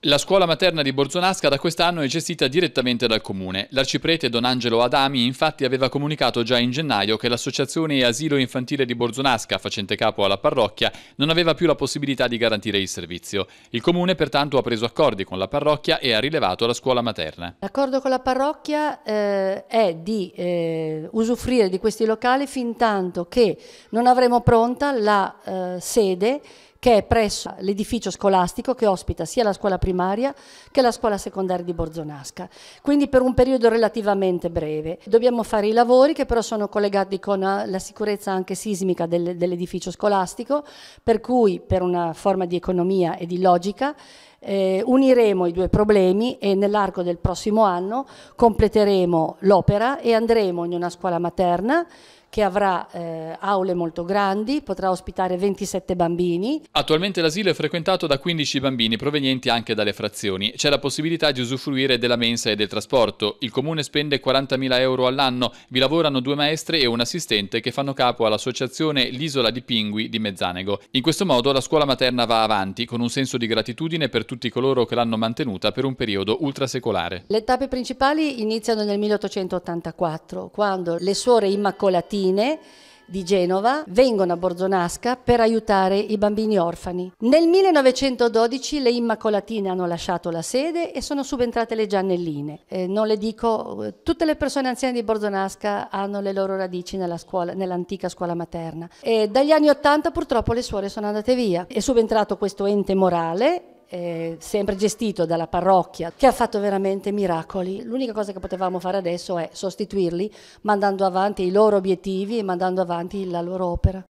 La scuola materna di Borzonasca da quest'anno è gestita direttamente dal comune. L'arciprete Don Angelo Adami infatti aveva comunicato già in gennaio che l'associazione Asilo Infantile di Borzonasca, facente capo alla parrocchia, non aveva più la possibilità di garantire il servizio. Il comune pertanto ha preso accordi con la parrocchia e ha rilevato la scuola materna. L'accordo con la parrocchia eh, è di eh, usufruire di questi locali fin tanto che non avremo pronta la eh, sede che è presso l'edificio scolastico che ospita sia la scuola primaria che la scuola secondaria di Borzonasca, quindi per un periodo relativamente breve. Dobbiamo fare i lavori che però sono collegati con eh, la sicurezza anche sismica dell'edificio scolastico, per cui per una forma di economia e di logica eh, uniremo i due problemi e nell'arco del prossimo anno completeremo l'opera e andremo in una scuola materna che avrà eh, aule molto grandi, potrà ospitare 27 bambini. Attualmente l'asilo è frequentato da 15 bambini provenienti anche dalle frazioni. C'è la possibilità di usufruire della mensa e del trasporto. Il comune spende 40.000 euro all'anno, vi lavorano due maestre e un assistente che fanno capo all'associazione L'Isola di Pingui di Mezzanego. In questo modo la scuola materna va avanti con un senso di gratitudine per tutti tutti coloro che l'hanno mantenuta per un periodo ultrasecolare. Le tappe principali iniziano nel 1884, quando le suore immacolatine di Genova vengono a Borzonasca per aiutare i bambini orfani. Nel 1912 le Immacolatine hanno lasciato la sede e sono subentrate le Giannelline. Eh, non le dico, eh, tutte le persone anziane di Borzonasca hanno le loro radici nella scuola, nell'antica scuola materna. E dagli anni 80 purtroppo le suore sono andate via. È subentrato questo ente morale eh, sempre gestito dalla parrocchia, che ha fatto veramente miracoli. L'unica cosa che potevamo fare adesso è sostituirli mandando avanti i loro obiettivi e mandando avanti la loro opera.